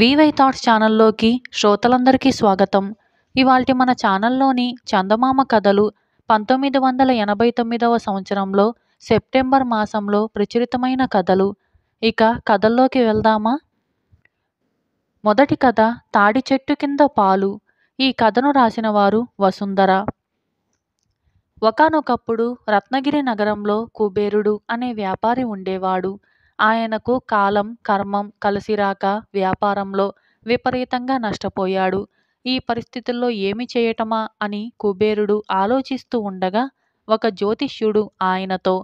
VY thoughts ఛానల్లోకి శ్రోతలందరికీ స్వాగతం ఇవాల్టి మన ఛానల్లోని చందమామ కథలు పంతొమ్మిది వందల ఎనభై తొమ్మిదవ సంవత్సరంలో సెప్టెంబర్ మాసంలో ప్రచురితమైన కథలు ఇక కథల్లోకి వెళ్దామా మొదటి కథ తాడి చెట్టు కింద పాలు ఈ కథను రాసిన వారు వసుంధర ఒకనొకప్పుడు రత్నగిరి నగరంలో కుబేరుడు అనే వ్యాపారి ఉండేవాడు ఆయనకు కాలం కర్మం కలిసిరాక వ్యాపారంలో విపరీతంగా నష్టపోయాడు ఈ పరిస్థితుల్లో ఏమి చేయటమా అని కుబేరుడు ఆలోచిస్తూ ఉండగా ఒక జ్యోతిష్యుడు ఆయనతో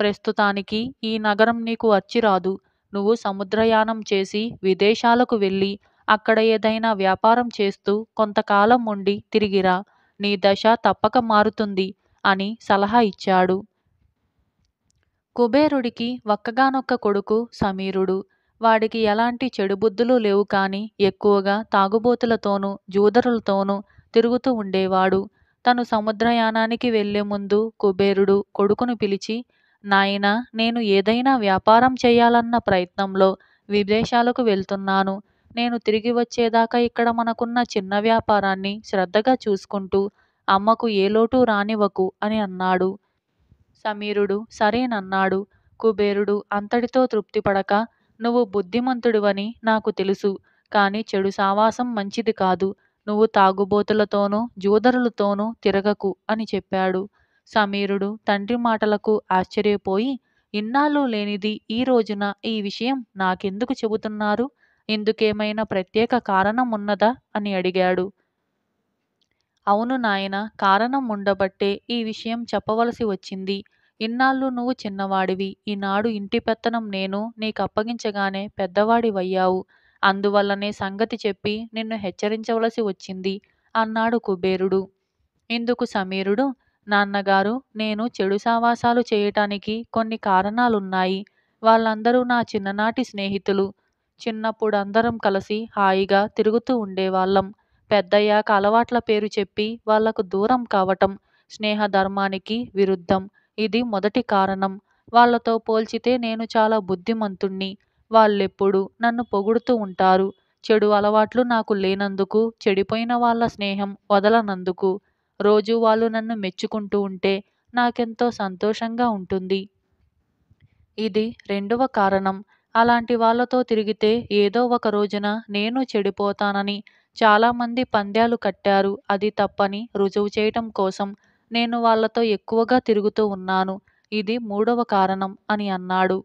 ప్రస్తుతానికి ఈ నగరం నీకు అచ్చిరాదు నువ్వు సముద్రయానం చేసి విదేశాలకు వెళ్ళి అక్కడ ఏదైనా వ్యాపారం చేస్తూ కొంతకాలం ఉండి తిరిగిరా నీ దశ తప్పక మారుతుంది అని సలహా ఇచ్చాడు కుబేరుడికి ఒక్కగానొక్క కొడుకు సమీరుడు వాడికి ఎలాంటి చెడు బుద్ధులు లేవు కానీ ఎక్కువగా తాగుబోతులతోనూ జూదరులతోనూ తిరుగుతూ ఉండేవాడు తను సముద్రయానానికి వెళ్లే ముందు కుబేరుడు కొడుకును పిలిచి నాయనా నేను ఏదైనా వ్యాపారం చేయాలన్న ప్రయత్నంలో విదేశాలకు వెళ్తున్నాను నేను తిరిగి వచ్చేదాకా ఇక్కడ మనకున్న చిన్న వ్యాపారాన్ని శ్రద్ధగా చూసుకుంటూ అమ్మకు ఏ లోటు రానివ్వకు అని అన్నాడు సమీరుడు సరేనన్నాడు కుబేరుడు అంతటితో తృప్తిపడక నువ్వు బుద్ధిమంతుడివని నాకు తెలుసు కాని చెడు సావాసం మంచిది కాదు నువ్వు తాగుబోతులతోనూ జూదరులతోనూ తిరగకు అని చెప్పాడు సమీరుడు తండ్రి మాటలకు ఆశ్చర్యపోయి ఇన్నాళ్ళు లేనిది ఈ రోజున ఈ విషయం నాకెందుకు చెబుతున్నారు ఇందుకేమైనా ప్రత్యేక కారణం ఉన్నదా అని అడిగాడు అవును నాయన కారణం ఉండబట్టే ఈ విషయం చెప్పవలసి వచ్చింది ఇన్నాళ్ళు నువ్వు చిన్నవాడివి ఈనాడు ఇంటి పెత్తనం నేను నీకు అప్పగించగానే పెద్దవాడివయ్యావు అందువల్లనే సంగతి చెప్పి నిన్ను హెచ్చరించవలసి వచ్చింది అన్నాడు కుబేరుడు ఇందుకు సమీరుడు నాన్నగారు నేను చెడు సావాసాలు చేయటానికి కొన్ని కారణాలున్నాయి వాళ్ళందరూ నా చిన్ననాటి స్నేహితులు చిన్నప్పుడు అందరం కలిసి హాయిగా తిరుగుతూ ఉండేవాళ్ళం పెద్దయ్యాక అలవాట్ల పేరు చెప్పి వాళ్లకు దూరం కావటం స్నేహ ధర్మానికి విరుద్ధం ఇది మొదటి కారణం వాళ్లతో పోల్చితే నేను చాలా బుద్ధిమంతుణ్ణి వాళ్ళెప్పుడూ నన్ను పొగుడుతూ ఉంటారు చెడు అలవాట్లు నాకు లేనందుకు చెడిపోయిన వాళ్ళ స్నేహం వదలనందుకు రోజు వాళ్ళు నన్ను మెచ్చుకుంటూ ఉంటే నాకెంతో సంతోషంగా ఉంటుంది ఇది రెండవ కారణం అలాంటి వాళ్ళతో తిరిగితే ఏదో ఒక రోజున నేను చెడిపోతానని చాలామంది పంద్యాలు కట్టారు అది తప్పని రుజువు చేయటం కోసం నేను వాళ్లతో ఎక్కువగా తిరుగుతూ ఉన్నాను ఇది మూడవ కారణం అని అన్నాడు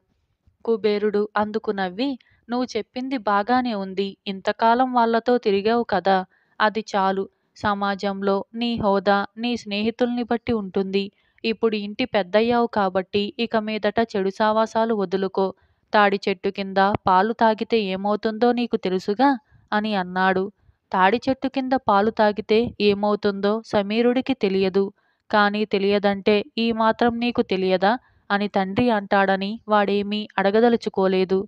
కుబేరుడు అందుకు నవ్వి నువ్వు చెప్పింది బాగానే ఉంది ఇంతకాలం వాళ్లతో తిరిగావు కదా అది చాలు సమాజంలో నీ హోదా నీ స్నేహితుల్ని బట్టి ఉంటుంది ఇప్పుడు ఇంటి పెద్దయ్యావు కాబట్టి ఇక మీదట చెడు సావాసాలు వదులుకో తాడి చెట్టు కింద పాలు తాగితే ఏమవుతుందో నీకు తెలుసుగా అని అన్నాడు తాడి చెట్టు కింద పాలు తాగితే ఏమవుతుందో సమీరుడికి తెలియదు కానీ తెలియదంటే ఈ మాత్రం నీకు తెలియదా అని తండ్రి అంటాడని వాడేమీ అడగదలుచుకోలేదు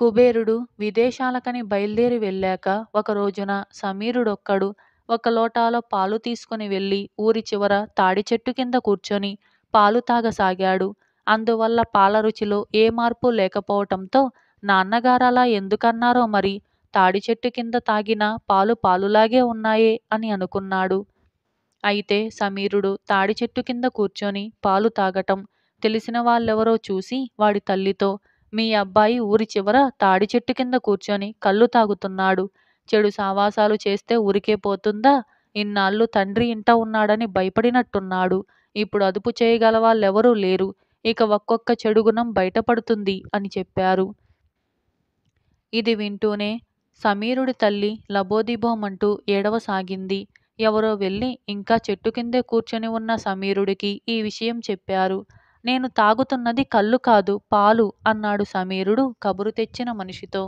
కుబేరుడు విదేశాలకని బయలుదేరి వెళ్ళాక ఒక రోజున సమీరుడొక్కడు ఒక లోటాలో పాలు తీసుకుని వెళ్ళి ఊరి చివర తాడి చెట్టు కింద కూర్చొని పాలు తాగసాగాడు అందువల్ల పాల రుచిలో ఏ మార్పు లేకపోవటంతో నాన్నగారలా ఎందుకన్నారో మరి తాడి చెట్టు కింద తాగిన పాలు పాలులాగే ఉన్నాయే అని అనుకున్నాడు అయితే సమీరుడు తాడి చెట్టు కింద కూర్చొని పాలు తాగటం తెలిసిన వాళ్ళెవరో చూసి వాడి తల్లితో మీ అబ్బాయి ఊరి చివర తాడి చెట్టు కింద కూర్చొని కళ్ళు తాగుతున్నాడు చెడు సావాసాలు చేస్తే ఊరికే పోతుందా ఇన్నాళ్ళు తండ్రి ఇంట ఉన్నాడని భయపడినట్టున్నాడు ఇప్పుడు అదుపు చేయగల వాళ్ళెవరూ లేరు ఇక ఒక్కొక్క చెడు గుణం బయటపడుతుంది అని చెప్పారు ఇది వింటూనే సమీరుడి తల్లి లబోదిబోమంటూ ఏడవసాగింది ఎవరో వెళ్ళి ఇంకా చెట్టు కిందే కూర్చొని ఉన్న సమీరుడికి ఈ విషయం చెప్పారు నేను తాగుతున్నది కళ్ళు కాదు పాలు అన్నాడు సమీరుడు కబురు తెచ్చిన మనిషితో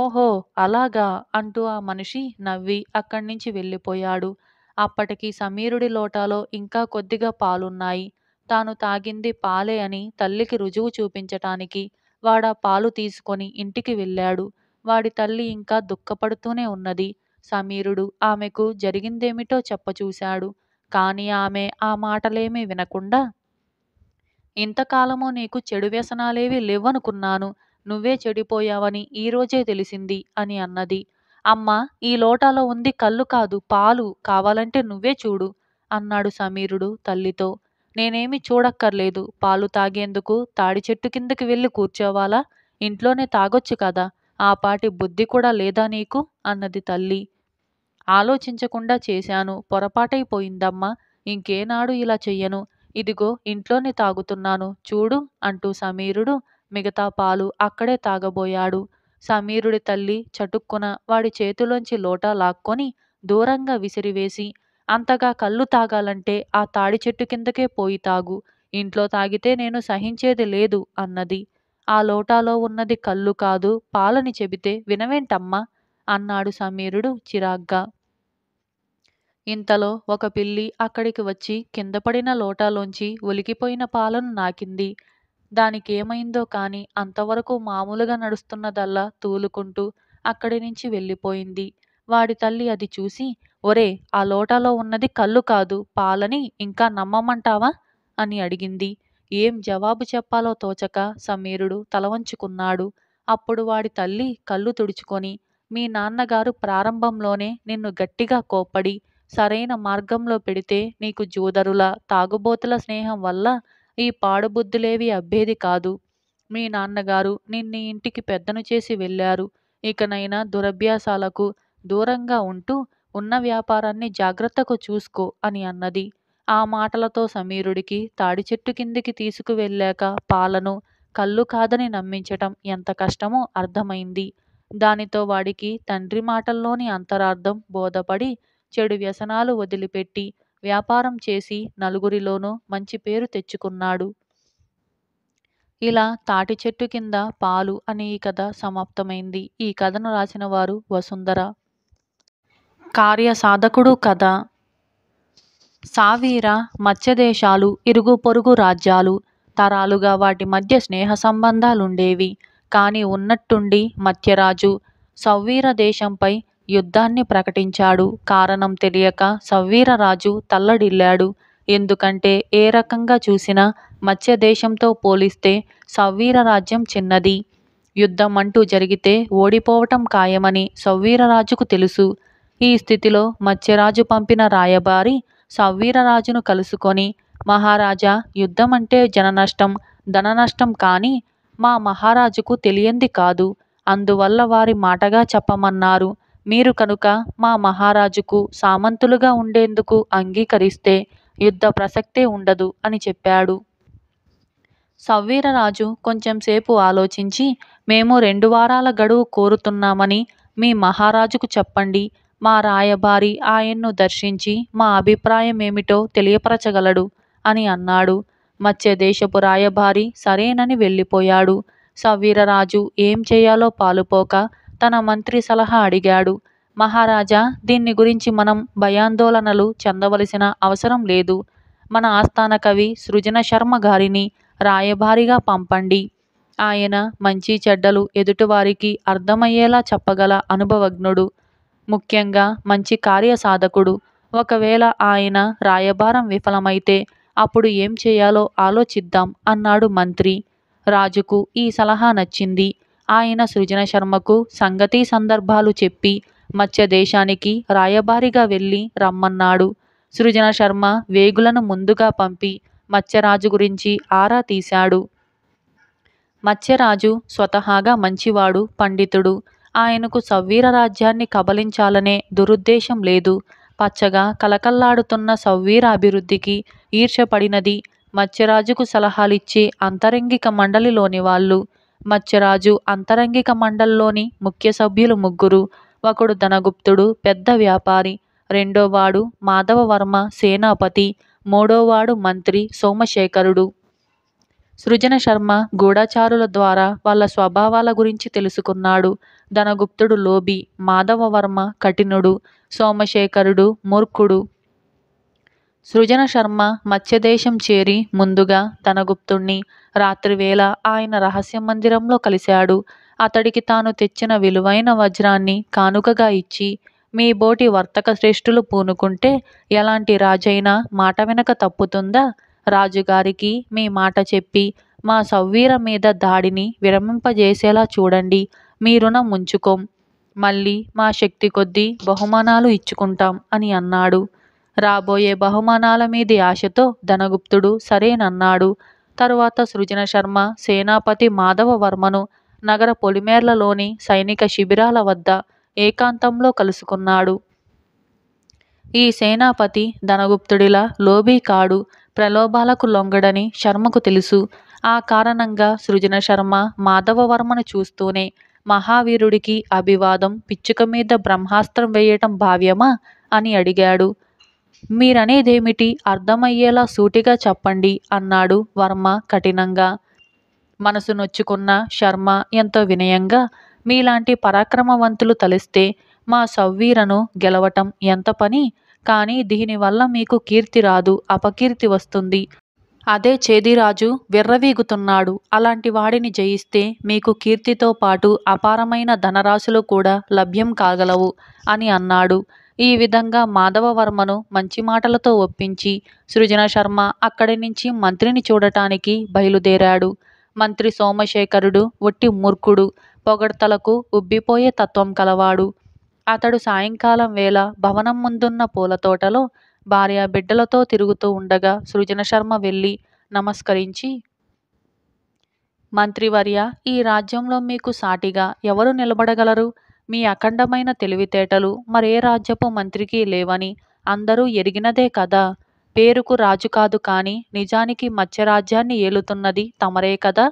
ఓహో అలాగా అంటూ ఆ మనిషి నవ్వి అక్కడి నుంచి వెళ్ళిపోయాడు అప్పటికి సమీరుడి లోటాలో ఇంకా కొద్దిగా పాలున్నాయి తాను తాగింది పాలే అని తల్లికి రుజువు చూపించటానికి వాడా పాలు తీసుకొని ఇంటికి వెళ్ళాడు వాడి తల్లి ఇంకా దుఃఖపడుతూనే ఉన్నది సమీరుడు ఆమెకు జరిగిందేమిటో చెప్పచూశాడు కాని ఆమె ఆ మాటలేమీ వినకుండా ఇంతకాలము నీకు చెడు వ్యసనాలేవి లేవనుకున్నాను నువ్వే చెడిపోయావని ఈరోజే తెలిసింది అని అన్నది అమ్మ ఈ లోటాలో ఉంది కళ్ళు కాదు పాలు కావాలంటే నువ్వే చూడు అన్నాడు సమీరుడు తల్లితో నేనేమి చూడక్కర్లేదు పాలు తాగేందుకు తాడి చెట్టు కిందకి వెళ్ళి కూర్చోవాలా ఇంట్లోనే తాగొచ్చు కదా ఆ పాటి బుద్ధి కూడా లేదా నీకు అన్నది తల్లి ఆలోచించకుండా చేశాను పొరపాటైపోయిందమ్మా ఇంకేనాడు ఇలా చెయ్యను ఇదిగో ఇంట్లోనే తాగుతున్నాను చూడు అంటూ సమీరుడు మిగతా పాలు అక్కడే తాగబోయాడు సమీరుడి తల్లి చటుక్కున వాడి చేతిలోంచి లోటా లాక్కొని దూరంగా విసిరివేసి అంతగా కళ్ళు తాగాలంటే ఆ తాడి చెట్టు కిందకే పోయి తాగు ఇంట్లో తాగితే నేను సహించేది లేదు అన్నది ఆ లోటాలో ఉన్నది కళ్ళు కాదు పాలని చెబితే వినవేంటమ్మా అన్నాడు సమీరుడు చిరాగ్గా ఇంతలో ఒక పిల్లి అక్కడికి వచ్చి కిందపడిన లోటాలోంచి ఒలికిపోయిన పాలను నాకింది దానికేమైందో కాని అంతవరకు మామూలుగా నడుస్తున్నదల్లా తూలుకుంటూ అక్కడి నుంచి వెళ్ళిపోయింది వాడి తల్లి అది చూసి ఒరే ఆ లోటాలో ఉన్నది కళ్ళు కాదు పాలని ఇంకా నమ్మమంటావా అని అడిగింది ఏం జవాబు చెప్పాలో తోచక సమీరుడు తలవంచుకున్నాడు అప్పుడు వాడి తల్లి కళ్ళు తుడుచుకొని మీ నాన్నగారు ప్రారంభంలోనే నిన్ను గట్టిగా కోపడి సరైన మార్గంలో పెడితే నీకు జూదరుల తాగుబోతుల స్నేహం వల్ల ఈ పాడుబుద్ధులేవి అబ్బేది కాదు మీ నాన్నగారు నిన్ను ఇంటికి పెద్దను చేసి వెళ్ళారు ఇకనైనా దురభ్యాసాలకు దూరంగా ఉంటూ ఉన్న వ్యాపారాన్ని జాగ్రత్తకు చూసుకో అని అన్నది ఆ మాటలతో సమీరుడికి తాడి చెట్టు కిందికి తీసుకువెళ్ళాక పాలను కళ్ళు కాదని నమ్మించటం ఎంత కష్టమో అర్థమైంది దానితో వాడికి తండ్రి మాటల్లోని అంతరార్థం బోధపడి చెడు వ్యసనాలు వదిలిపెట్టి వ్యాపారం చేసి నలుగురిలోనూ మంచి పేరు తెచ్చుకున్నాడు ఇలా తాటి చెట్టు కింద పాలు అనే ఈ కథ సమాప్తమైంది ఈ కథను రాసిన వారు వసుంధర కార్య సాధకుడు కథ సావీర మత్స్యదేశాలు ఇరుగు పొరుగు రాజ్యాలు తరాలుగా వాటి మధ్య స్నేహ సంబంధాలుండేవి కాని ఉన్నట్టుండి మత్యరాజు సౌవీర దేశంపై యుద్ధాన్ని ప్రకటించాడు కారణం తెలియక సౌవీరరాజు తల్లడిల్లాడు ఎందుకంటే ఏ రకంగా చూసినా మత్స్య దేశంతో పోలిస్తే సౌవీర రాజ్యం చిన్నది యుద్ధం అంటూ జరిగితే ఓడిపోవటం ఖాయమని సౌవీరరాజుకు తెలుసు ఈ స్థితిలో మత్స్యరాజు పంపిన రాయబారి సౌవీరరాజును కలుసుకొని మహారాజా యుద్ధం అంటే జననష్టం ధననష్టం కానీ మా మహారాజుకు తెలియంది కాదు అందువల్ల వారి మాటగా చెప్పమన్నారు మీరు కనుక మా మహారాజుకు సామంతులుగా ఉండేందుకు అంగీకరిస్తే యుద్ధ ప్రసక్తే ఉండదు అని చెప్పాడు సవ్వీరరాజు కొంచెంసేపు ఆలోచించి మేము రెండు వారాల గడువు కోరుతున్నామని మీ మహారాజుకు చెప్పండి మా రాయబారి ఆయన్ను దర్శించి మా అభిప్రాయం ఏమిటో తెలియపరచగలడు అని అన్నాడు మత్స్య దేశపు రాయభారి సరేనని వెళ్ళిపోయాడు సవీరరాజు ఏం చేయాలో పాలుపోక తన మంత్రి సలహా అడిగాడు మహారాజా దీన్ని గురించి మనం భయాందోళనలు చెందవలసిన అవసరం లేదు మన ఆస్థాన కవి సృజన శర్మ గారిని రాయభారిగా పంపండి ఆయన మంచి చెడ్డలు ఎదుటివారికి అర్థమయ్యేలా చెప్పగల అనుభవజ్ఞుడు ముఖ్యంగా మంచి కార్యసాధకుడు ఒకవేళ ఆయన రాయభారం విఫలమైతే అప్పుడు ఏం చేయాలో ఆలోచిద్దాం అన్నాడు మంత్రి రాజుకు ఈ సలహా నచ్చింది ఆయన సృజన శర్మకు సంగతి సందర్భాలు చెప్పి మత్స్య దేశానికి రాయబారిగా వెళ్ళి రమ్మన్నాడు సృజన శర్మ వేగులను ముందుగా పంపి మత్స్యరాజు గురించి ఆరా తీశాడు మత్స్యరాజు స్వతహాగా మంచివాడు పండితుడు ఆయనకు సవ్వీర రాజ్యాన్ని కబలించాలనే దురుద్దేశం లేదు పచ్చగా కలకల్లాడుతున్న సవ్వీర అభివృద్ధికి ఈర్షపడినది మత్స్యరాజుకు సలహాలిచ్చే అంతరంగిక మండలిలోని వాళ్ళు మత్స్యరాజు అంతరంగిక మండలిలోని ముఖ్య సభ్యులు ముగ్గురు ఒకడు ధనగుప్తుడు పెద్ద వ్యాపారి రెండోవాడు మాధవవర్మ సేనాపతి మూడోవాడు మంత్రి సోమశేఖరుడు సృజన శర్మ గూఢచారుల ద్వారా వాళ్ళ స్వభావాల గురించి తెలుసుకున్నాడు ధనగుప్తుడు లోబి మాధవవర్మ కఠినుడు సోమశేఖరుడు మూర్ఖుడు సృజన శర్మ మత్స్యదేశం చేరి ముందుగా తన గుప్తుణ్ణి రాత్రివేళ ఆయన రహస్య మందిరంలో కలిశాడు అతడికి తాను తెచ్చిన విలువైన వజ్రాన్ని కానుకగా ఇచ్చి మీ బోటి వర్తక శ్రేష్ఠులు పూనుకుంటే ఎలాంటి రాజైనా మాట వెనక తప్పుతుందా రాజుగారికి మీ మాట చెప్పి మా సవ్వీర మీద దాడిని విరమింపజేసేలా చూడండి మీ రుణం మళ్ళీ మా శక్తి కొద్దీ బహుమానాలు ఇచ్చుకుంటాం అని అన్నాడు రాబోయే బహుమానాల మీది ఆశతో ధనగుప్తుడు సరేనన్నాడు తరువాత సృజన శర్మ సేనాపతి మాధవవర్మను నగర పొలిమేర్లలోని సైనిక శిబిరాల వద్ద ఏకాంతంలో కలుసుకున్నాడు ఈ సేనాపతి ధనగుప్తుడిలా లోబీ కాడు ప్రలోభాలకు లొంగడని శర్మకు తెలుసు ఆ కారణంగా సృజన శర్మ మాధవవర్మను చూస్తూనే మహావీరుడికి అభివాదం పిచ్చుక మీద బ్రహ్మాస్త్రం వేయటం భావ్యమా అని అడిగాడు మీరనేదేమిటి అర్థమయ్యేలా సూటిగా చెప్పండి అన్నాడు వర్మ కఠినంగా మనసు నొచ్చుకున్న శర్మ ఎంతో వినయంగా మీలాంటి పరాక్రమవంతులు తలిస్తే మా సవ్వీరను గెలవటం ఎంత పని కానీ దీనివల్ల మీకు కీర్తి రాదు అపకీర్తి వస్తుంది అదే చేదిరాజు విర్రవీగుతున్నాడు అలాంటి వాడిని జయిస్తే మీకు కీర్తితో పాటు అపారమైన ధనరాశులు కూడా లభ్యం కాగలవు అని అన్నాడు ఈ విధంగా మాధవవర్మను మంచి మాటలతో ఒప్పించి సృజన శర్మ అక్కడి నుంచి మంత్రిని చూడటానికి బయలుదేరాడు మంత్రి సోమశేఖరుడు ఒట్టి మూర్ఖుడు పొగడ్తలకు ఉబ్బిపోయే తత్వం కలవాడు అతడు సాయంకాలం వేళ భవనం ముందున్న పూలతోటలో భార్య బిడ్డలతో తిరుగుతూ ఉండగా సృజన శర్మ వెళ్ళి నమస్కరించి మంత్రివర్య ఈ రాజ్యంలో మీకు సాటిగా ఎవరు నిలబడగలరు మీ అఖండమైన తెలివితేటలు మరే రాజ్యపు మంత్రికి లేవని అందరూ ఎరిగినదే కదా పేరుకు రాజు కాదు కానీ నిజానికి మత్స్యరాజ్యాన్ని ఏలుతున్నది తమరే కదా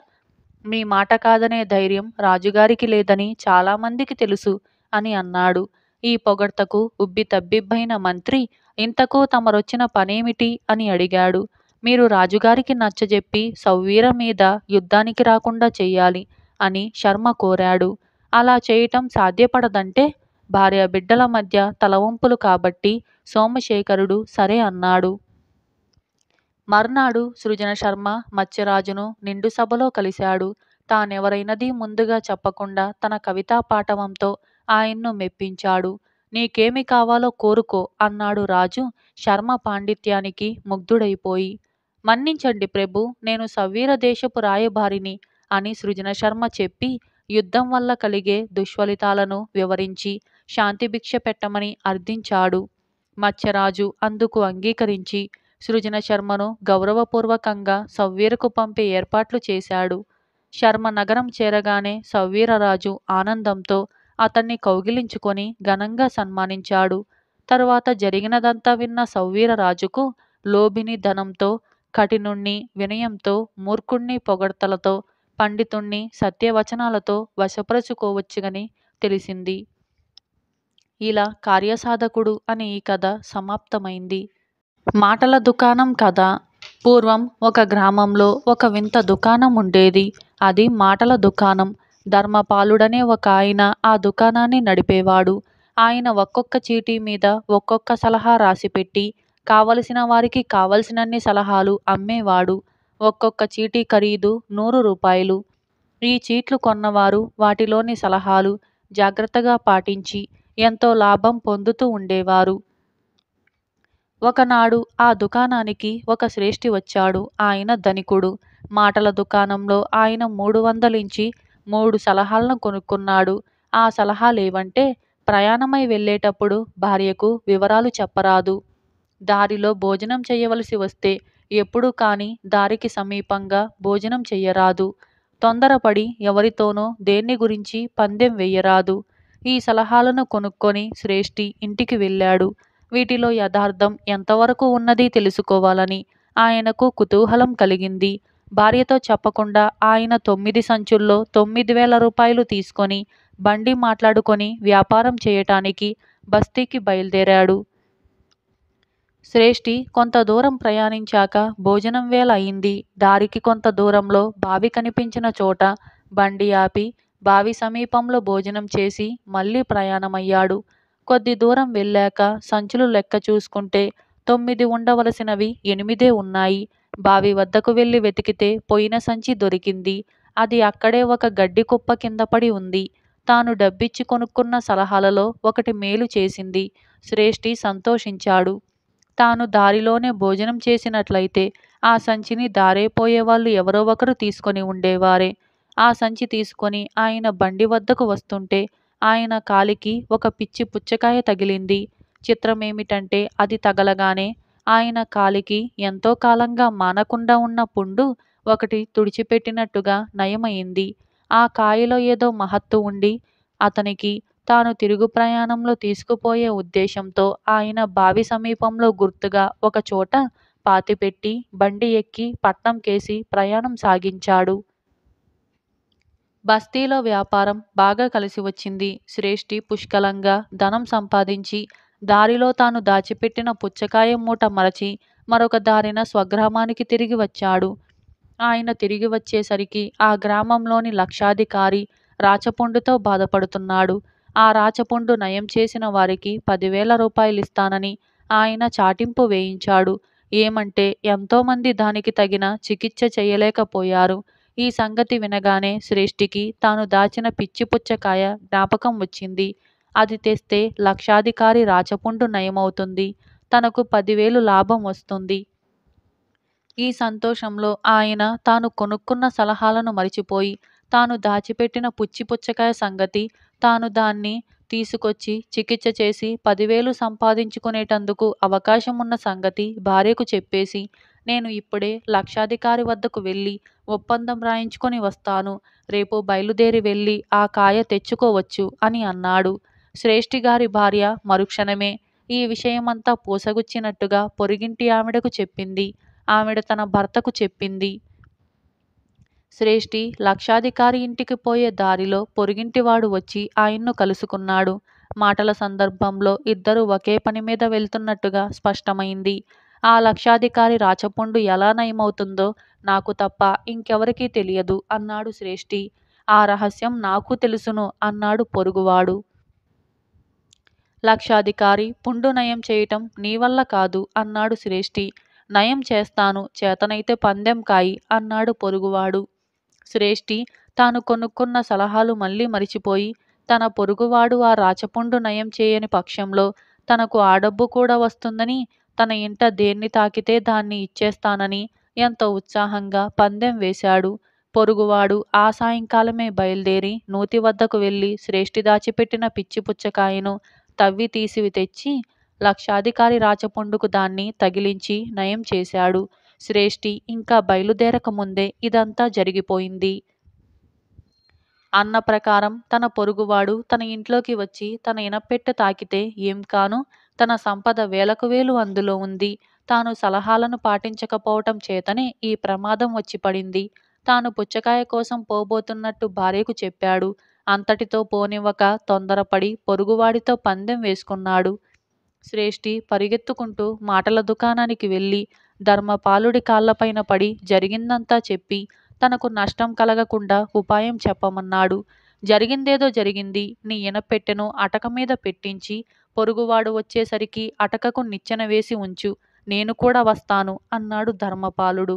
మీ మాట కాదనే ధైర్యం రాజుగారికి లేదని చాలామందికి తెలుసు అని అన్నాడు ఈ పొగడ్తకు ఉబ్బి తబ్బిబ్బైన మంత్రి ఇంతకు తమరొచ్చిన పనేమిటి అని అడిగాడు మీరు రాజుగారికి నచ్చజెప్పి సౌవీర మీద యుద్ధానికి రాకుండా చెయ్యాలి అని శర్మ కోరాడు అలా చేయటం సాధ్యపడదంటే భార్య బిడ్డల మధ్య తలవంపులు కాబట్టి సోమశేఖరుడు సరే అన్నాడు మర్నాడు సృజన శర్మ మత్స్యరాజును నిండు సభలో కలిశాడు తానెవరైనది ముందుగా చెప్పకుండా తన కవితా పాఠవంతో ఆయన్ను మెప్పించాడు నీకేమి కావాలో కోరుకో అన్నాడు రాజు శర్మ పాండిత్యానికి ముగ్ధుడైపోయి మన్నించండి ప్రభు నేను సవ్వీర దేశపు రాయబారిని అని సృజన శర్మ చెప్పి యుద్ధం వల్ల కలిగే దుష్ఫలితాలను వివరించి శాంతిభిక్ష పెట్టమని అర్థించాడు మత్స్యరాజు అందుకు అంగీకరించి సృజన శర్మను గౌరవపూర్వకంగా సవ్వీరకు పంపే ఏర్పాట్లు చేశాడు శర్మ నగరం చేరగానే సవ్వీరరాజు ఆనందంతో అతన్ని కౌగిలించుకొని ఘనంగా సన్మానించాడు తరువాత జరిగినదంతా విన్న సవ్వీరరాజుకు లోభిని ధనంతో కఠినుణ్ణి వినయంతో మూర్ఖుణ్ణి పొగడ్తలతో పండితుణ్ణి సత్యవచనాలతో వశపరచుకోవచ్చుగని తెలిసింది ఇలా కార్యసాధకుడు అని ఈ కథ సమాప్తమైంది మాటల దుకాణం కథ పూర్వం ఒక గ్రామంలో ఒక వింత దుకాణం ఉండేది అది మాటల దుకాణం ధర్మపాలుడనే ఒక ఆయన ఆ దుకాణాన్ని నడిపేవాడు ఆయన ఒక్కొక్క చీటీ మీద ఒక్కొక్క సలహా రాసిపెట్టి కావలసిన వారికి కావలసినన్ని సలహాలు అమ్మేవాడు ఒక్కొక్క చీటీ ఖరీదు నూరు రూపాయలు. ఈ చీట్లు కొన్నవారు వాటిలోని సలహాలు జాగ్రత్తగా పాటించి ఎంతో లాభం పొందుతూ ఉండేవారు. ఒకనాడు ఆ దుకాణానికి ఒక శ్రేష్ఠి వచ్చాడు. ఆయన ధనికుడు. మాటల దుకాణంలో ఆయన మూడు వందలించి మూడు సలహాలను కొనుక్కున్నాడు. ఆ సలహాలేవంటే ప్రయాణమై వెళ్ళేటప్పుడు భార్యకు వివరాలు చెప్పరాదు. దారిలో భోజనం చేయవలసి వస్తే ఎప్పుడు కాని దారికి సమీపంగా భోజనం చెయ్యరాదు తొందరపడి ఎవరితోనో దేన్ని గురించి పందెం వెయ్యరాదు ఈ సలహాలను కొనుక్కొని శ్రేష్ఠి ఇంటికి వెళ్ళాడు వీటిలో యథార్థం ఎంతవరకు ఉన్నది తెలుసుకోవాలని ఆయనకు కుతూహలం కలిగింది భార్యతో చెప్పకుండా ఆయన తొమ్మిది సంచుల్లో తొమ్మిది వేల రూపాయలు తీసుకొని బండి మాట్లాడుకొని వ్యాపారం చేయటానికి బస్తీకి బయలుదేరాడు శ్రేష్ఠి కొంత దూరం ప్రయాణించాక భోజనం వేళ అయింది దారికి కొంత దూరంలో బావి కనిపించిన చోట బండి ఆపి బావి సమీపంలో భోజనం చేసి మళ్ళీ ప్రయాణమయ్యాడు కొద్ది దూరం వెళ్ళాక సంచులు లెక్క చూసుకుంటే తొమ్మిది ఉండవలసినవి ఎనిమిదే ఉన్నాయి బావి వద్దకు వెళ్ళి వెతికితే పోయిన సంచి దొరికింది అది అక్కడే ఒక గడ్డి కుప్ప కింద పడి ఉంది తాను డబ్బిచ్చి కొనుక్కున్న సలహాలలో ఒకటి మేలు చేసింది శ్రేష్ఠి సంతోషించాడు తాను దారిలోనే భోజనం చేసినట్లయితే ఆ సంచిని వాళ్ళు ఎవరో ఒకరు తీసుకొని ఉండేవారే ఆ సంచి తీసుకొని ఆయన బండి వద్దకు వస్తుంటే ఆయన కాలికి ఒక పిచ్చి పుచ్చకాయ తగిలింది చిత్రమేమిటంటే అది తగలగానే ఆయన కాలికి ఎంతో కాలంగా మానకుండా ఉన్న పుండు ఒకటి తుడిచిపెట్టినట్టుగా నయమైంది ఆ కాయలో ఏదో మహత్తు ఉండి అతనికి తాను తిరుగు ప్రయాణంలో తీసుకుపోయే ఉద్దేశంతో ఆయన బావి సమీపంలో గుర్తుగా ఒక చోట పాతిపెట్టి బండి ఎక్కి పట్నం కేసి ప్రయాణం సాగించాడు బస్తీలో వ్యాపారం బాగా కలిసి వచ్చింది శ్రేష్ఠి పుష్కలంగా ధనం సంపాదించి దారిలో తాను దాచిపెట్టిన పుచ్చకాయ మూట మరచి మరొక దారిన స్వగ్రామానికి తిరిగి వచ్చాడు ఆయన తిరిగి వచ్చేసరికి ఆ గ్రామంలోని లక్షాధికారి రాచపుండుతో బాధపడుతున్నాడు ఆ రాచపుండు నయం చేసిన వారికి పదివేల రూపాయలిస్తానని ఆయన చాటింపు వేయించాడు ఏమంటే ఎంతోమంది దానికి తగిన చికిత్స చేయలేకపోయారు ఈ సంగతి వినగానే శ్రేష్ఠికి తాను దాచిన పిచ్చిపుచ్చకాయ జ్ఞాపకం వచ్చింది అది తెస్తే లక్షాధికారి రాచపుండు నయమవుతుంది తనకు పదివేలు లాభం వస్తుంది ఈ సంతోషంలో ఆయన తాను కొనుక్కున్న సలహాలను మరిచిపోయి తాను దాచిపెట్టిన పుచ్చిపుచ్చకాయ సంగతి తాను దాన్ని తీసుకొచ్చి చికిత్స చేసి పదివేలు సంపాదించుకునేటందుకు అవకాశం ఉన్న సంగతి భార్యకు చెప్పేసి నేను ఇప్పుడే లక్షాధికారి వద్దకు వెళ్ళి ఒప్పందం రాయించుకొని వస్తాను రేపు బయలుదేరి వెళ్ళి ఆ కాయ తెచ్చుకోవచ్చు అని అన్నాడు శ్రేష్ఠి గారి భార్య మరుక్షణమే ఈ విషయమంతా పూసగుచ్చినట్టుగా పొరిగింటి ఆవిడకు చెప్పింది ఆవిడ తన భర్తకు చెప్పింది శ్రేష్ఠి లక్షాధికారి ఇంటికి పోయే దారిలో పొరుగింటివాడు వచ్చి ఆయన్ను కలుసుకున్నాడు మాటల సందర్భంలో ఇద్దరు ఒకే పని మీద వెళ్తున్నట్టుగా స్పష్టమైంది ఆ లక్షాధికారి రాచపుండు ఎలా నయమవుతుందో నాకు తప్ప ఇంకెవరికీ తెలియదు అన్నాడు శ్రేష్ఠి ఆ రహస్యం నాకు తెలుసును అన్నాడు పొరుగువాడు లక్షాధికారి పుండు నయం చేయటం నీ వల్ల కాదు అన్నాడు శ్రేష్ఠి నయం చేస్తాను చేతనైతే పందెం కాయి అన్నాడు పొరుగువాడు శ్రేష్ఠి తాను కొనుక్కున్న సలహాలు మళ్ళీ మరిచిపోయి తన పొరుగువాడు ఆ రాచపుండు నయం చేయని పక్షంలో తనకు ఆ డబ్బు కూడా వస్తుందని తన ఇంట దేన్ని తాకితే దాన్ని ఇచ్చేస్తానని ఎంతో ఉత్సాహంగా పందెం వేశాడు పొరుగువాడు ఆ సాయంకాలమే బయలుదేరి నూతి వద్దకు వెళ్ళి శ్రేష్ఠి దాచిపెట్టిన పిచ్చిపుచ్చకాయను తవ్వి తీసివి తెచ్చి లక్షాధికారి రాచపుండుకు దాన్ని తగిలించి నయం చేశాడు శ్రేష్ఠి ఇంకా బయలుదేరక ముందే ఇదంతా జరిగిపోయింది అన్న ప్రకారం తన పొరుగువాడు తన ఇంట్లోకి వచ్చి తన ఇనపెట్టె తాకితే ఏం కాను తన సంపద వేలకు వేలు అందులో ఉంది తాను సలహాలను పాటించకపోవటం చేతనే ఈ ప్రమాదం వచ్చి పడింది తాను పుచ్చకాయ కోసం పోబోతున్నట్టు భార్యకు చెప్పాడు అంతటితో పోనివ్వక తొందరపడి పొరుగువాడితో పందెం వేసుకున్నాడు శ్రేష్ఠి పరిగెత్తుకుంటూ మాటల దుకాణానికి వెళ్ళి ధర్మపాలుడి కాళ్ళపైన పడి జరిగిందంతా చెప్పి తనకు నష్టం కలగకుండా ఉపాయం చెప్పమన్నాడు జరిగిందేదో జరిగింది నీ ఇనపెట్టెను అటక మీద పెట్టించి పొరుగువాడు వచ్చేసరికి అటకకు నిచ్చెన వేసి ఉంచు నేను కూడా వస్తాను అన్నాడు ధర్మపాలుడు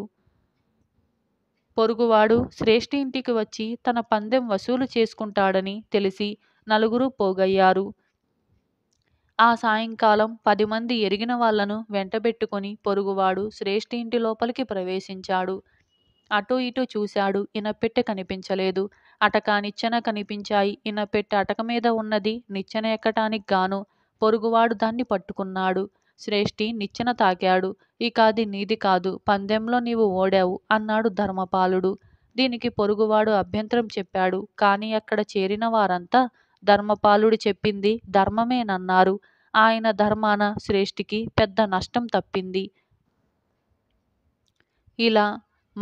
పొరుగువాడు శ్రేష్ఠి ఇంటికి వచ్చి తన పందెం వసూలు చేసుకుంటాడని తెలిసి నలుగురు పోగయ్యారు ఆ సాయంకాలం పదిమంది ఎరిగిన వాళ్లను వెంటబెట్టుకుని పొరుగువాడు శ్రేష్ఠి ఇంటి లోపలికి ప్రవేశించాడు అటూ ఇటూ చూశాడు ఇనపెట్టె కనిపించలేదు అటక నిచ్చెన కనిపించాయి ఇనపెట్టె అటక మీద ఉన్నది నిచ్చెన ఎక్కటానికి గాను పొరుగువాడు దాన్ని పట్టుకున్నాడు శ్రేష్ఠి నిచ్చెన తాకాడు ఇక అది నీది కాదు పందెంలో నీవు ఓడావు అన్నాడు ధర్మపాలుడు దీనికి పొరుగువాడు అభ్యంతరం చెప్పాడు కానీ అక్కడ చేరిన వారంతా ధర్మపాలుడు చెప్పింది ధర్మమేనన్నారు ఆయన ధర్మాన శ్రేష్ఠికి పెద్ద నష్టం తప్పింది ఇలా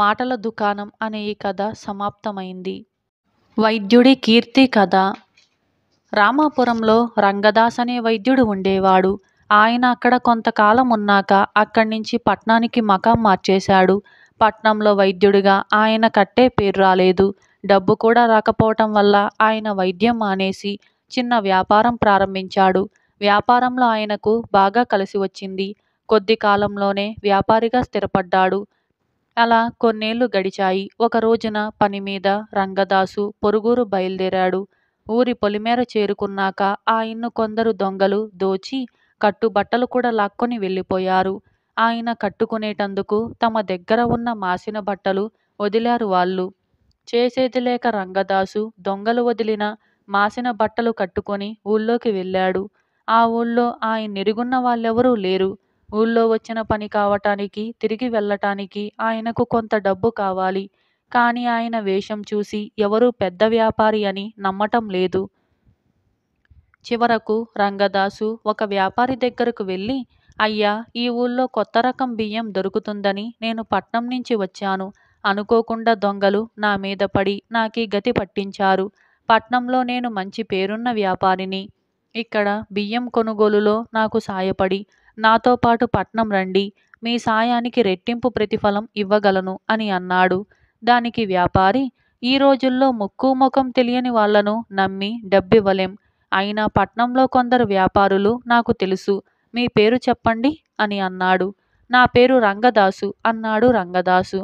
మాటల దుకాణం అనే ఈ కథ సమాప్తమైంది వైద్యుడి కీర్తి కథ రామాపురంలో రంగదాస్ అనే వైద్యుడు ఉండేవాడు ఆయన అక్కడ కొంతకాలం ఉన్నాక అక్కడి నుంచి పట్నానికి మకాం మార్చేశాడు పట్నంలో వైద్యుడిగా ఆయన కట్టే పేరు రాలేదు డబ్బు కూడా రాకపోవటం వల్ల ఆయన వైద్యం మానేసి చిన్న వ్యాపారం ప్రారంభించాడు వ్యాపారంలో ఆయనకు బాగా కలిసి వచ్చింది కొద్ది కాలంలోనే వ్యాపారిగా స్థిరపడ్డాడు అలా కొన్నేళ్లు గడిచాయి ఒక రోజున పని మీద రంగదాసు పొరుగురు బయలుదేరాడు ఊరి పొలిమేర చేరుకున్నాక ఆ ఇన్ను కొందరు దొంగలు దోచి కట్టుబట్టలు కూడా లాక్కొని వెళ్ళిపోయారు ఆయన కట్టుకునేటందుకు తమ దగ్గర ఉన్న మాసిన బట్టలు వదిలారు వాళ్ళు చేసేది లేక రంగదాసు దొంగలు వదిలిన మాసిన బట్టలు కట్టుకొని ఊళ్ళోకి వెళ్ళాడు ఆ ఊళ్ళో ఆయన ఆయన్నిరిగున్న వాళ్ళెవరూ లేరు ఊళ్ళో వచ్చిన పని కావటానికి తిరిగి వెళ్ళటానికి ఆయనకు కొంత డబ్బు కావాలి కానీ ఆయన వేషం చూసి ఎవరూ పెద్ద వ్యాపారి అని నమ్మటం లేదు చివరకు రంగదాసు ఒక వ్యాపారి దగ్గరకు వెళ్ళి అయ్యా ఈ ఊళ్ళో కొత్త రకం బియ్యం దొరుకుతుందని నేను పట్నం నుంచి వచ్చాను అనుకోకుండా దొంగలు నా మీద పడి నాకీ గతి పట్టించారు పట్నంలో నేను మంచి పేరున్న వ్యాపారిని ఇక్కడ బియ్యం కొనుగోలులో నాకు సాయపడి నాతో పాటు పట్నం రండి మీ సాయానికి రెట్టింపు ప్రతిఫలం ఇవ్వగలను అని అన్నాడు దానికి వ్యాపారి ఈ రోజుల్లో ముక్కు ముఖం తెలియని వాళ్లను నమ్మి డబ్బివ్వలేం అయినా పట్నంలో కొందరు వ్యాపారులు నాకు తెలుసు మీ పేరు చెప్పండి అని అన్నాడు నా పేరు రంగదాసు అన్నాడు రంగదాసు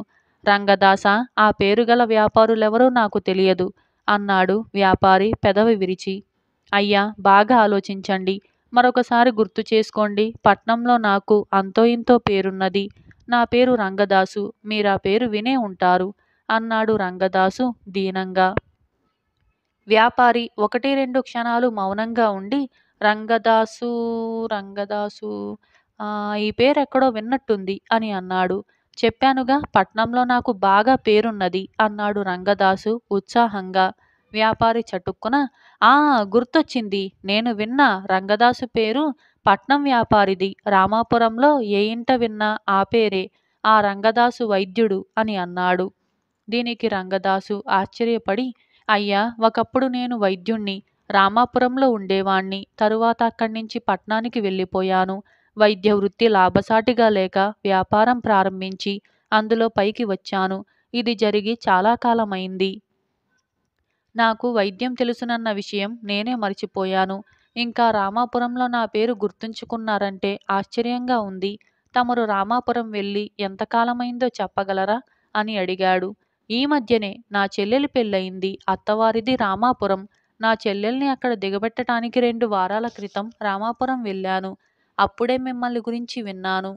రంగదాస ఆ పేరుగల వ్యాపారులెవరో నాకు తెలియదు అన్నాడు వ్యాపారి పెదవి విరిచి అయ్యా బాగా ఆలోచించండి మరొకసారి గుర్తు చేసుకోండి పట్నంలో నాకు అంతో ఇంతో పేరున్నది నా పేరు రంగదాసు మీరా పేరు వినే ఉంటారు అన్నాడు రంగదాసు దీనంగా వ్యాపారి ఒకటి రెండు క్షణాలు మౌనంగా ఉండి రంగదాసు రంగదాసు ఈ పేరెక్కడో విన్నట్టుంది అని అన్నాడు చెప్పానుగా పట్నంలో నాకు బాగా పేరున్నది అన్నాడు రంగదాసు ఉత్సాహంగా వ్యాపారి చటుక్కున ఆ గుర్తొచ్చింది నేను విన్నా రంగదాసు పేరు పట్నం వ్యాపారిది రామాపురంలో ఏ ఇంట విన్నా ఆ పేరే ఆ రంగదాసు వైద్యుడు అని అన్నాడు దీనికి రంగదాసు ఆశ్చర్యపడి అయ్యా ఒకప్పుడు నేను వైద్యుణ్ణి రామాపురంలో ఉండేవాణ్ణి తరువాత అక్కడి నుంచి పట్నానికి వెళ్ళిపోయాను వైద్య వృత్తి లాభసాటిగా లేక వ్యాపారం ప్రారంభించి అందులో పైకి వచ్చాను ఇది జరిగి చాలా కాలమైంది నాకు వైద్యం తెలుసునన్న విషయం నేనే మర్చిపోయాను ఇంకా రామాపురంలో నా పేరు గుర్తుంచుకున్నారంటే ఆశ్చర్యంగా ఉంది తమరు రామాపురం వెళ్ళి ఎంతకాలమైందో చెప్పగలరా అని అడిగాడు ఈ మధ్యనే నా చెల్లెలి పెళ్ళయింది అత్తవారిది రామాపురం నా చెల్లెల్ని అక్కడ దిగబెట్టడానికి రెండు వారాల క్రితం రామాపురం వెళ్ళాను అప్పుడే మిమ్మల్ని గురించి విన్నాను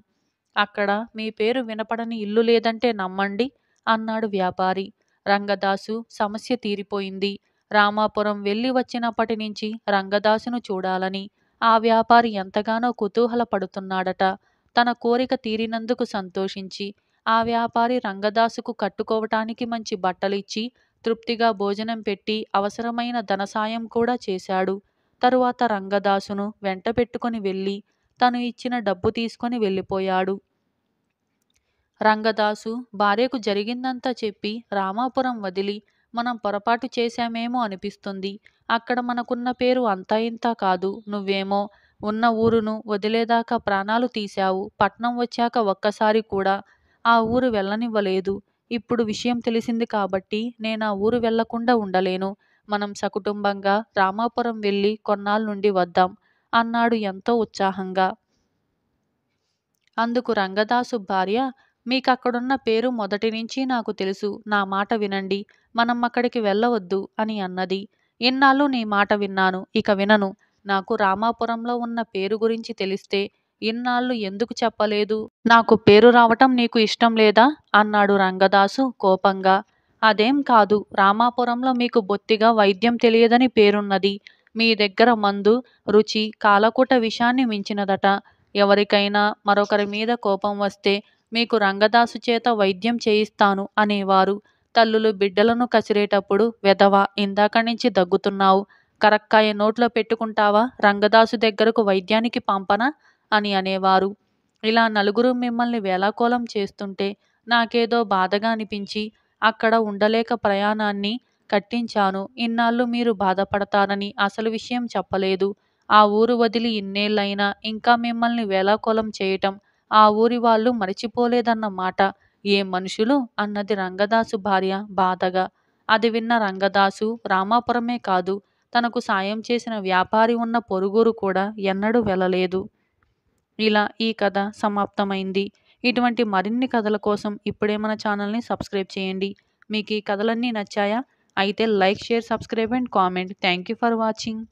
అక్కడ మీ పేరు వినపడని ఇల్లు లేదంటే నమ్మండి అన్నాడు వ్యాపారి రంగదాసు సమస్య తీరిపోయింది రామాపురం వెళ్ళి వచ్చినప్పటి నుంచి రంగదాసును చూడాలని ఆ వ్యాపారి ఎంతగానో కుతూహలపడుతున్నాడట తన కోరిక తీరినందుకు సంతోషించి ఆ వ్యాపారి రంగదాసుకు కట్టుకోవటానికి మంచి బట్టలిచ్చి తృప్తిగా భోజనం పెట్టి అవసరమైన ధనసాయం కూడా చేశాడు తరువాత రంగదాసును వెంట పెట్టుకుని వెళ్ళి తను ఇచ్చిన డబ్బు తీసుకొని వెళ్ళిపోయాడు రంగదాసు భార్యకు జరిగిందంతా చెప్పి రామాపురం వదిలి మనం పొరపాటు చేశామేమో అనిపిస్తుంది అక్కడ మనకున్న పేరు అంతా ఇంతా కాదు నువ్వేమో ఉన్న ఊరును వదిలేదాకా ప్రాణాలు తీశావు పట్నం వచ్చాక ఒక్కసారి కూడా ఆ ఊరు వెళ్ళనివ్వలేదు ఇప్పుడు విషయం తెలిసింది కాబట్టి నేను ఆ ఊరు వెళ్లకుండా ఉండలేను మనం సకుటుంబంగా రామాపురం వెళ్ళి కొన్నాళ్ళ నుండి వద్దాం అన్నాడు ఎంతో ఉత్సాహంగా అందుకు రంగదాసు భార్య మీకక్కడున్న పేరు మొదటి నుంచి నాకు తెలుసు నా మాట వినండి మనం అక్కడికి వెళ్ళవద్దు అని అన్నది ఇన్నాళ్ళు నీ మాట విన్నాను ఇక వినను నాకు రామాపురంలో ఉన్న పేరు గురించి తెలిస్తే ఇన్నాళ్ళు ఎందుకు చెప్పలేదు నాకు పేరు రావటం నీకు ఇష్టం లేదా అన్నాడు రంగదాసు కోపంగా అదేం కాదు రామాపురంలో మీకు బొత్తిగా వైద్యం తెలియదని పేరున్నది మీ దగ్గర మందు రుచి కాలకూట విషాన్ని మించినదట ఎవరికైనా మరొకరి మీద కోపం వస్తే మీకు రంగదాసు చేత వైద్యం చేయిస్తాను అనేవారు తల్లులు బిడ్డలను కసిరేటప్పుడు వెధవా ఇందాక నుంచి దగ్గుతున్నావు కరక్కాయ నోట్లో పెట్టుకుంటావా రంగదాసు దగ్గరకు వైద్యానికి పంపనా అని అనేవారు ఇలా నలుగురు మిమ్మల్ని వేలాకోలం చేస్తుంటే నాకేదో బాధగా అనిపించి అక్కడ ఉండలేక ప్రయాణాన్ని కట్టించాను ఇన్నాళ్ళు మీరు బాధపడతారని అసలు విషయం చెప్పలేదు ఆ ఊరు వదిలి ఇన్నేళ్ళైనా ఇంకా మిమ్మల్ని వేలాకోలం చేయటం ఆ ఊరి వాళ్ళు మరచిపోలేదన్నమాట ఏ మనుషులు అన్నది రంగదాసు భార్య బాధగా అది విన్న రంగదాసు రామాపురమే కాదు తనకు సాయం చేసిన వ్యాపారి ఉన్న పొరుగురు కూడా ఎన్నడూ వెళ్ళలేదు ఇలా ఈ కథ సమాప్తమైంది ఇటువంటి మరిన్ని కథల కోసం ఇప్పుడే మన ఛానల్ని సబ్స్క్రైబ్ చేయండి మీకు ఈ కథలన్నీ నచ్చాయా అయితే like share subscribe and comment thank you for watching